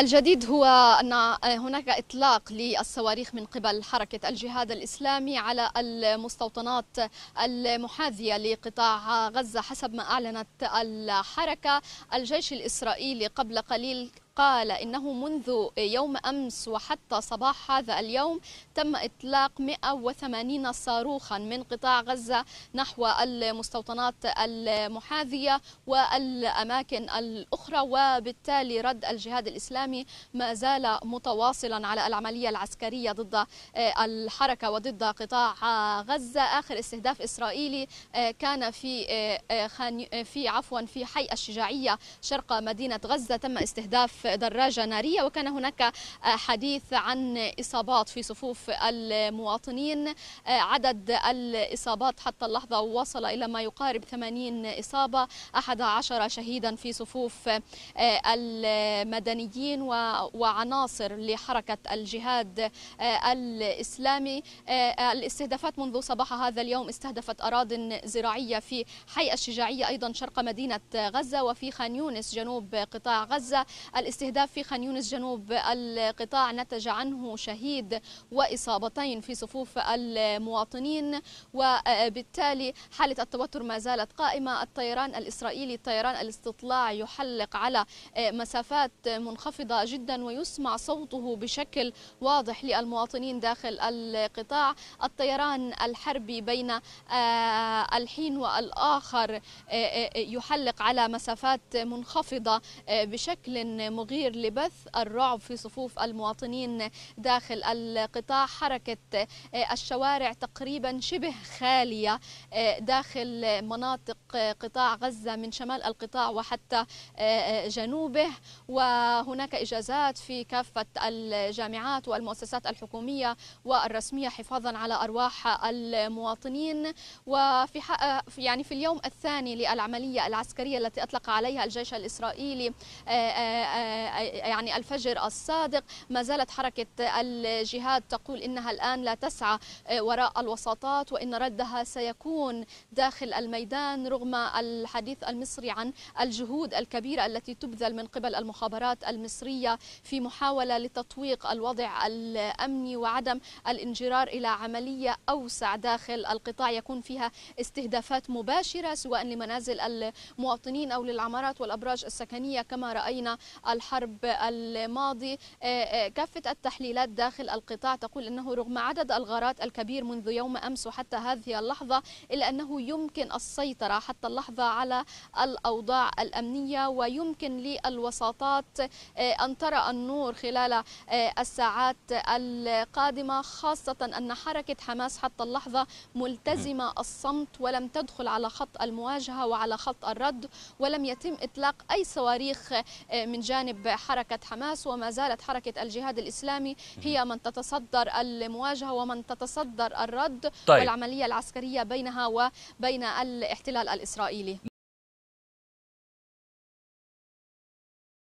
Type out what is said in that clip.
الجديد هو أن هناك إطلاق للصواريخ من قبل حركة الجهاد الإسلامي على المستوطنات المحاذية لقطاع غزة حسب ما أعلنت الحركة الجيش الإسرائيلي قبل قليل قال إنه منذ يوم أمس وحتى صباح هذا اليوم تم إطلاق 180 صاروخا من قطاع غزة نحو المستوطنات المحاذية والأماكن الأخرى وبالتالي رد الجهاد الإسلامي ما زال متواصلا على العملية العسكرية ضد الحركة وضد قطاع غزة آخر استهداف إسرائيلي كان في في عفوا في حي الشجاعية شرق مدينة غزة تم استهداف دراجة نارية وكان هناك حديث عن إصابات في صفوف المواطنين عدد الإصابات حتى اللحظة وصل إلى ما يقارب 80 إصابة 11 شهيدا في صفوف المدنيين وعناصر لحركة الجهاد الإسلامي الاستهدافات منذ صباح هذا اليوم استهدفت أراض زراعية في حي الشجاعية أيضا شرق مدينة غزة وفي خان يونس جنوب قطاع غزة الاستهداف في خان يونس جنوب القطاع نتج عنه شهيد وإصابتين في صفوف المواطنين وبالتالي حالة التوتر ما زالت قائمة الطيران الإسرائيلي الطيران الاستطلاع يحلق على مسافات منخفضة جدا ويسمع صوته بشكل واضح للمواطنين داخل القطاع الطيران الحربي بين آه، الحين والآخر آه، آه، يحلق على مسافات منخفضة بشكل مباشر مغير لبث الرعب في صفوف المواطنين داخل القطاع حركة آه، الشوارع تقريبا شبه خالية آه، داخل مناطق آه، قطاع غزة من شمال القطاع وحتى جنوبه وهناك إجازات في كافة الجامعات والمؤسسات الحكومية والرسمية حفاظا على أرواح المواطنين وفي يعني في اليوم الثاني للعملية العسكرية التي أطلق عليها الجيش الإسرائيلي آه، يعني الفجر الصادق ما زالت حركة الجهاد تقول إنها الآن لا تسعى آه، وراء الوساطات وإن ردها سيكون داخل الميدان رغم الحديث المصري عن الجهود الكبيرة التي تبذل من قبل المخابرات المصرية في محاولة لتطويق الوضع الأمني وعدم الانجرار إلى عملية أوسع داخل القطاع يكون فيها استهدافات مباشرة سواء لمنازل المواطنين أو للعمارات والأبراج السكنية كما رأينا الحرب الماضي آه، آه، كافة التحليلات داخل القطاع تقول أنه رغم عدد الغارات الكبير منذ يوم أمس وحتى هذه اللحظة إلا أنه يمكن السيطرة حتى اللحظة على الأوضاع الأمنية ويمكن للوساطات آه، أن ترى النور خلال الساعات القادمة خاصة أن حركة حماس حتى اللحظة ملتزمة الصمت ولم تدخل على خط المواجهة وعلى خط الرد ولم يتم إطلاق أي صواريخ من جانب جانب حركة حماس وما زالت حركة الجهاد الإسلامي هي من تتصدر المواجهة ومن تتصدر الرد طيب. والعملية العسكرية بينها وبين الاحتلال الإسرائيلي